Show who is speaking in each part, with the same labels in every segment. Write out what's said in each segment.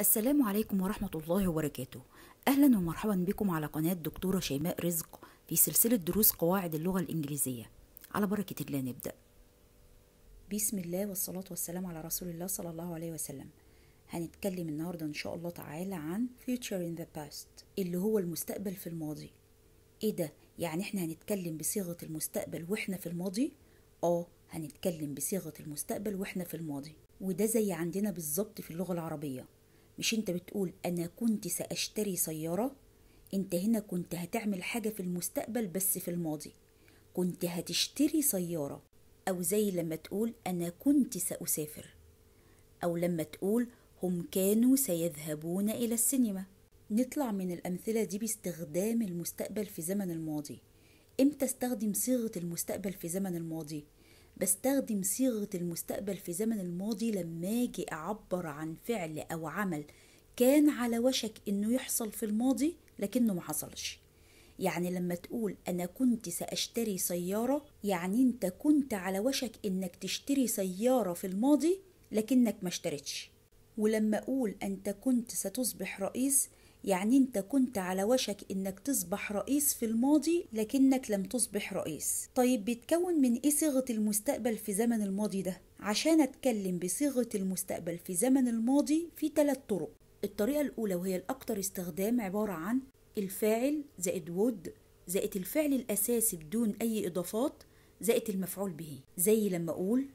Speaker 1: السلام عليكم ورحمة الله وبركاته أهلا ومرحبا بكم على قناة دكتورة شيماء رزق في سلسلة دروس قواعد اللغة الإنجليزية على بركة الله نبدأ بسم الله والصلاة والسلام على رسول الله صلى الله عليه وسلم هنتكلم النهاردة إن شاء الله تعالى عن future in the past اللي هو المستقبل في الماضي إيه ده؟ يعني إحنا هنتكلم بصيغة المستقبل وإحنا في الماضي؟ آه هنتكلم بصيغة المستقبل وإحنا في الماضي وده زي عندنا بالظبط في اللغة العربية مش انت بتقول انا كنت ساشتري سياره انت هنا كنت هتعمل حاجه في المستقبل بس في الماضي كنت هتشتري سياره او زي لما تقول انا كنت ساسافر او لما تقول هم كانوا سيذهبون الى السينما نطلع من الامثله دي باستخدام المستقبل في زمن الماضي امتى استخدم صيغه المستقبل في زمن الماضي بستخدم صيغة المستقبل في زمن الماضي لما أجي أعبر عن فعل أو عمل كان على وشك إنه يحصل في الماضي لكنه ما حصلش يعني لما تقول أنا كنت سأشتري سيارة يعني أنت كنت على وشك إنك تشتري سيارة في الماضي لكنك ما اشتريتش ولما أقول أنت كنت ستصبح رئيس يعني انت كنت على وشك انك تصبح رئيس في الماضي لكنك لم تصبح رئيس طيب بيتكون من ايه صيغه المستقبل في زمن الماضي ده عشان اتكلم بصيغه المستقبل في زمن الماضي في ثلاث طرق الطريقه الاولى وهي الاكثر استخدام عباره عن الفاعل زائد would زائد الفعل الاساسي بدون اي اضافات زائد المفعول به زي لما اقول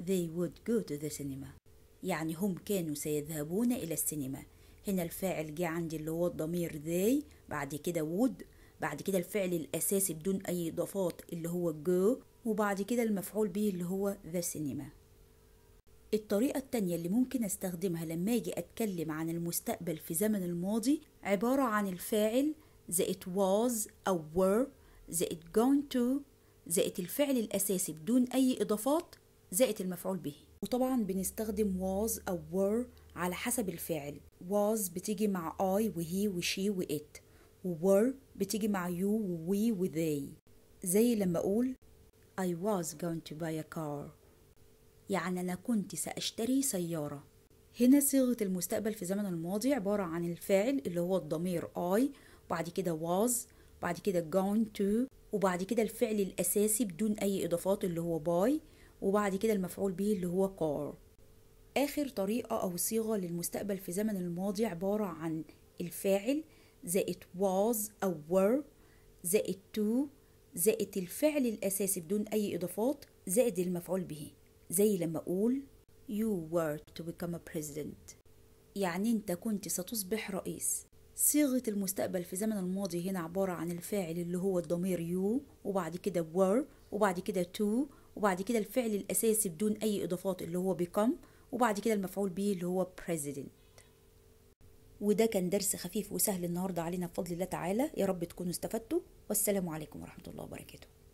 Speaker 1: they would go to the cinema يعني هم كانوا سيذهبون الى السينما هنا الفاعل جه عندي اللي هو الضمير ذي بعد كده وود بعد كده الفعل الأساسي بدون أي إضافات اللي هو جو وبعد كده المفعول به اللي هو ذا سينما الطريقة التانية اللي ممكن استخدمها لما اجي اتكلم عن المستقبل في زمن الماضي عبارة عن الفاعل the it was أو were the it gone to زائد الفعل الأساسي بدون أي إضافات زائد المفعول به وطبعا بنستخدم was أو were على حسب الفعل was بتيجي مع I وهي وشي و were بتيجي مع you و they زي لما أقول I was going to buy a car يعني أنا كنت سأشتري سيارة هنا صيغة المستقبل في زمن الماضي عبارة عن الفاعل اللي هو الضمير I بعد كده was بعد كده going to وبعد كده الفعل الأساسي بدون أي إضافات اللي هو by وبعد كده المفعول به اللي هو car آخر طريقة أو صيغة للمستقبل في زمن الماضي عبارة عن الفاعل زائد was أو were زائد to زائد الفعل الأساسي بدون أي إضافات زائد المفعول به زي لما أقول you were to become a president يعني أنت كنت ستصبح رئيس صيغة المستقبل في زمن الماضي هنا عبارة عن الفاعل اللي هو الضمير you وبعد كده were وبعد كده to وبعد كده الفعل الأساسي بدون أي إضافات اللي هو become وبعد كده المفعول به اللي هو president وده كان درس خفيف وسهل النهارده علينا بفضل الله تعالى يا رب تكونوا استفدتوا والسلام عليكم ورحمه الله وبركاته